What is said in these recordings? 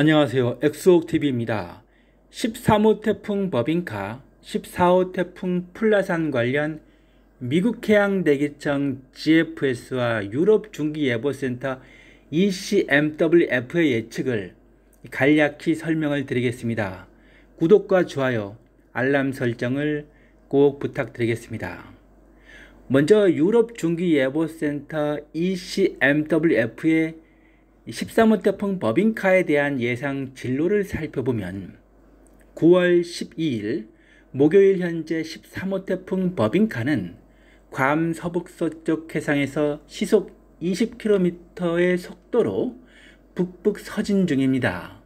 안녕하세요. 엑소옥TV입니다. 13호 태풍 버빙카, 14호 태풍 플라산 관련 미국 해양대기청 GFS와 유럽 중기예보센터 ECMWF의 예측을 간략히 설명을 드리겠습니다. 구독과 좋아요, 알람 설정을 꼭 부탁드리겠습니다. 먼저 유럽 중기예보센터 ECMWF의 13호 태풍 버빙카에 대한 예상 진로를 살펴보면 9월 12일 목요일 현재 13호 태풍 버빙카는 괌 서북서쪽 해상에서 시속 20km의 속도로 북북 서진 중입니다.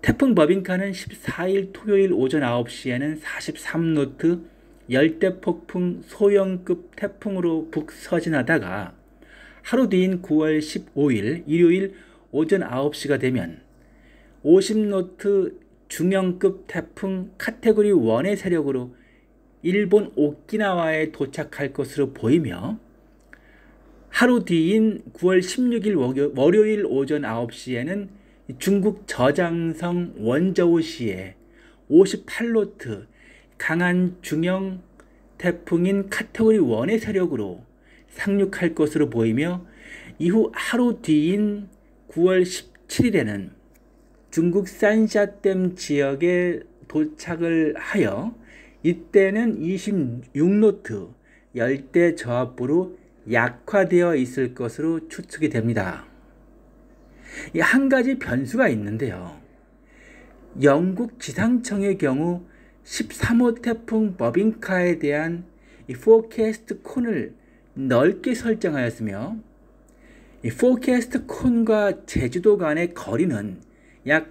태풍 버빙카는 14일 토요일 오전 9시에는 43노트 열대폭풍 소형급 태풍으로 북서진하다가 하루 뒤인 9월 15일 일요일 오전 9시가 되면 50노트 중형급 태풍 카테고리 1의 세력으로 일본 오키나와에 도착할 것으로 보이며 하루 뒤인 9월 16일 월요일 오전 9시에는 중국 저장성 원저우시에 58노트 강한 중형 태풍인 카테고리 1의 세력으로 상륙할 것으로 보이며 이후 하루 뒤인 9월 17일에는 중국 산샤댐 지역에 도착을 하여 이때는 26노트 열대 저압부로 약화되어 있을 것으로 추측이 됩니다. 한 가지 변수가 있는데요. 영국 지상청의 경우 13호 태풍 버빙카에 대한 이 포캐스트 콘을 넓게 설정하였으며 이 포캐스트 콘과 제주도 간의 거리는 약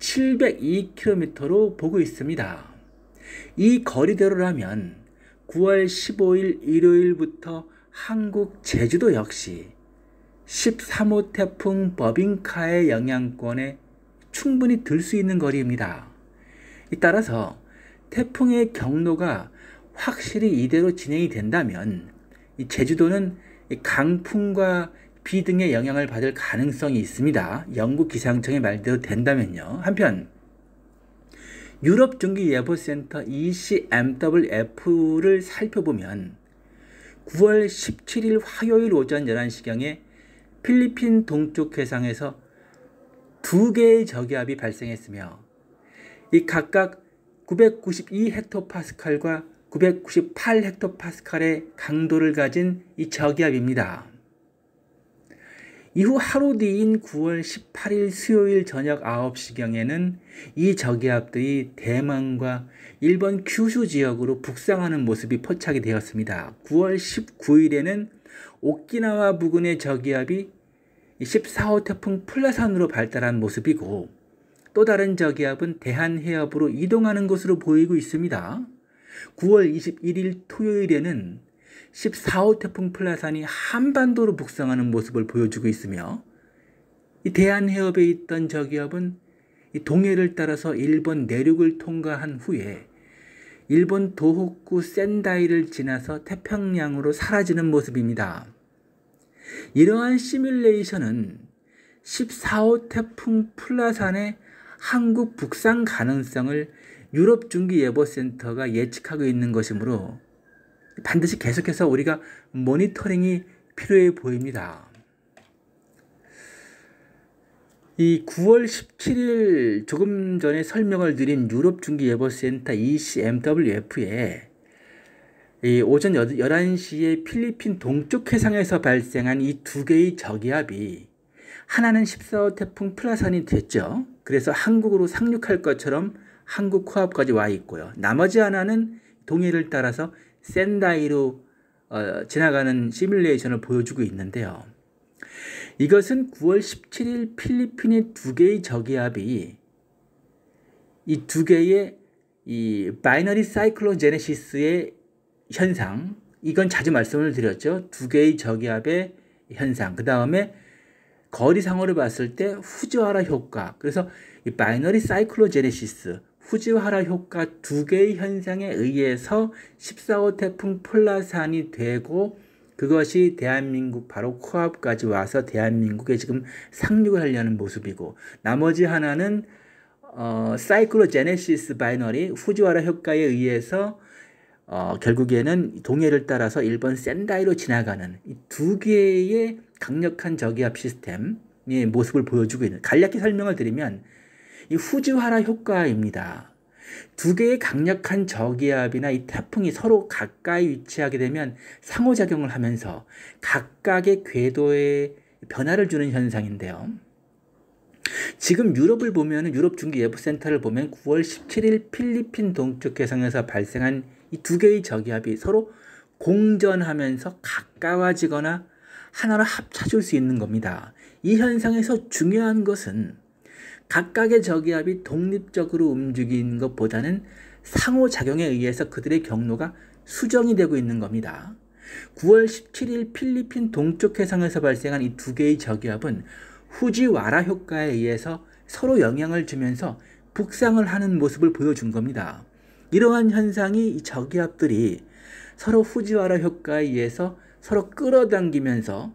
702km로 보고 있습니다. 이 거리대로라면 9월 15일 일요일부터 한국 제주도 역시 13호 태풍 버빙카의 영향권에 충분히 들 수 있는 거리입니다. 따라서 태풍의 경로가 확실히 이대로 진행이 된다면 이 제주도는 강풍과 비 등의 영향을 받을 가능성이 있습니다. 영국 기상청의 말대로 된다면요. 한편 유럽 중기 예보센터 ECMWF를 살펴보면 9월 17일 화요일 오전 11시경에 필리핀 동쪽 해상에서 두 개의 저기압이 발생했으며 이 각각 992헥토파스칼과 998헥토파스칼의 강도를 가진 이 저기압입니다. 이후 하루 뒤인 9월 18일 수요일 저녁 9시경에는 이 저기압들이 대만과 일본 큐슈 지역으로 북상하는 모습이 포착이 되었습니다. 9월 19일에는 오키나와 부근의 저기압이 14호 태풍 플라산으로 발달한 모습이고 또 다른 저기압은 대한해협으로 이동하는 것으로 보이고 있습니다. 9월 21일 토요일에는 14호 태풍 플라산이 한반도로 북상하는 모습을 보여주고 있으며 이 대한해협에 있던 저기압은 동해를 따라서 일본 내륙을 통과한 후에 일본 도호쿠 센다이를 지나서 태평양으로 사라지는 모습입니다. 이러한 시뮬레이션은 14호 태풍 플라산의 한국 북상 가능성을 유럽 중기 예보 센터가 예측하고 있는 것이므로 반드시 계속해서 우리가 모니터링이 필요해 보입니다. 이 9월 17일 조금 전에 설명을 드린 유럽 중기 예보 센터 ECMWF에 이 오전 11시에 필리핀 동쪽 해상에서 발생한 이 두 개의 저기압이 하나는 14호 태풍 플라산이 됐죠. 그래서 한국으로 상륙할 것처럼 한국 코앞까지 와 있고요. 나머지 하나는 동해를 따라서 센다이로 어, 지나가는 시뮬레이션을 보여주고 있는데요. 이것은 9월 17일 필리핀의 두 개의 저기압이 이 두 개의 이 바이너리 사이클로제네시스의 현상 이건 자주 말씀을 드렸죠. 두 개의 저기압의 현상 그 다음에 거리상으로 봤을 때 후저하라 효과 그래서 이 바이너리 사이클로제네시스 후지와라 효과 두 개의 현상에 의해서 14호 태풍 플라산이 되고 그것이 대한민국 바로 코앞까지 와서 대한민국에 지금 상륙을 하려는 모습이고 나머지 하나는 어, 사이클로제네시스 바이너리 후지와라 효과에 의해서 어, 결국에는 동해를 따라서 일본 센다이로 지나가는 이 두 개의 강력한 저기압 시스템의 모습을 보여주고 있는 간략히 설명을 드리면 이후지화라 효과입니다. 두 개의 강력한 저기압이나 이 태풍이 서로 가까이 위치하게 되면 상호작용을 하면서 각각의 궤도에 변화를 주는 현상인데요. 지금 유럽을 보면 유럽 중기 예보 센터를 보면 9월 17일 필리핀 동쪽 해상에서 발생한 이 두 개의 저기압이 서로 공전하면서 가까워지거나 하나로 합쳐질 수 있는 겁니다. 이 현상에서 중요한 것은 각각의 저기압이 독립적으로 움직이는 것보다는 상호작용에 의해서 그들의 경로가 수정이 되고 있는 겁니다. 9월 17일 필리핀 동쪽 해상에서 발생한 이 두 개의 저기압은 후지와라 효과에 의해서 서로 영향을 주면서 북상을 하는 모습을 보여준 겁니다. 이러한 현상이 이 저기압들이 서로 후지와라 효과에 의해서 서로 끌어당기면서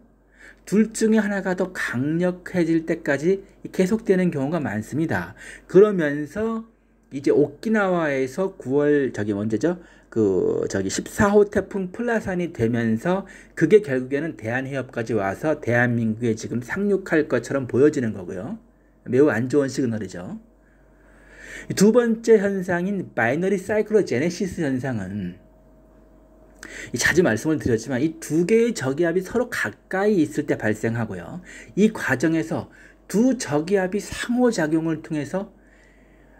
둘 중에 하나가 더 강력해질 때까지 계속되는 경우가 많습니다. 그러면서 이제 오키나와에서 9월 저기 언제죠? 그 저기 14호 태풍 플라산이 되면서 그게 결국에는 대한해협까지 와서 대한민국에 지금 상륙할 것처럼 보여지는 거고요. 매우 안 좋은 시그널이죠. 두 번째 현상인 마이너리 사이클로제네시스 현상은 자주 말씀을 드렸지만 이 두 개의 저기압이 서로 가까이 있을 때 발생하고요. 이 과정에서 두 저기압이 상호작용을 통해서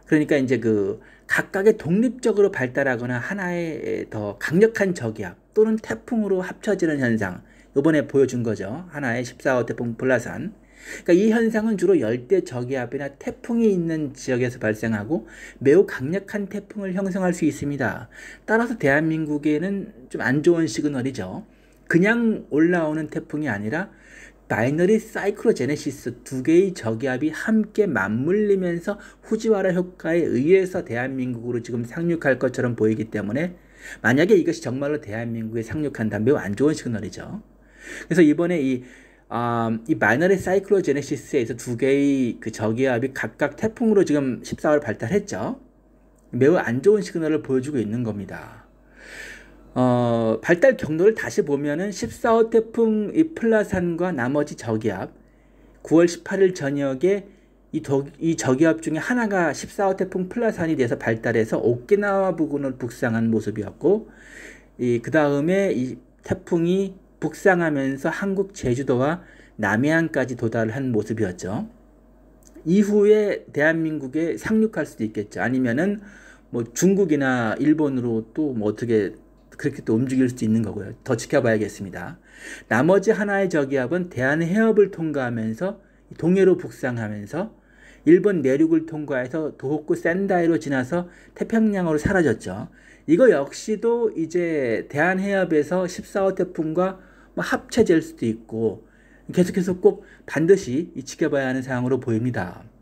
그러니까 이제 그 각각의 독립적으로 발달하거나 하나의 더 강력한 저기압 또는 태풍으로 합쳐지는 현상 요번에 보여준 거죠. 하나의 14호 태풍 볼라산 그러니까 이 현상은 주로 열대 저기압이나 태풍이 있는 지역에서 발생하고 매우 강력한 태풍을 형성할 수 있습니다. 따라서 대한민국에는 좀 안 좋은 시그널이죠. 그냥 올라오는 태풍이 아니라 바이너리 사이클로제네시스 두 개의 저기압이 함께 맞물리면서 후지와라 효과에 의해서 대한민국으로 지금 상륙할 것처럼 보이기 때문에 만약에 이것이 정말로 대한민국에 상륙한다면 매우 안 좋은 시그널이죠. 그래서 이번에 이 음, 이 마이너리 사이클로제네시스에서 두 개의 그 저기압이 각각 태풍으로 지금 14월 발달했죠. 매우 안 좋은 시그널을 보여주고 있는 겁니다. 어, 발달 경로를 다시 보면은 14호 태풍 이 플라산과 나머지 저기압 9월 18일 저녁에 이, 도, 이 저기압 중에 하나가 14호 태풍 플라산이 돼서 발달해서 오키나와 부근을 북상한 모습이었고 이그 다음에 이 태풍이 북상하면서 한국 제주도와 남해안까지 도달한 모습이었죠. 이후에 대한민국에 상륙할 수도 있겠죠. 아니면은 뭐 중국이나 일본으로 또뭐 어떻게 그렇게 또 움직일 수도 있는 거고요. 더 지켜봐야겠습니다. 나머지 하나의 저기압은 대한해협을 통과하면서 동해로 북상하면서 일본 내륙을 통과해서 도호쿠 센다이로 지나서 태평양으로 사라졌죠. 이거 역시도 이제 대한해협에서 14호 태풍과 합체될 수도 있고 계속해서 꼭 반드시 지켜봐야 하는 사항으로 보입니다.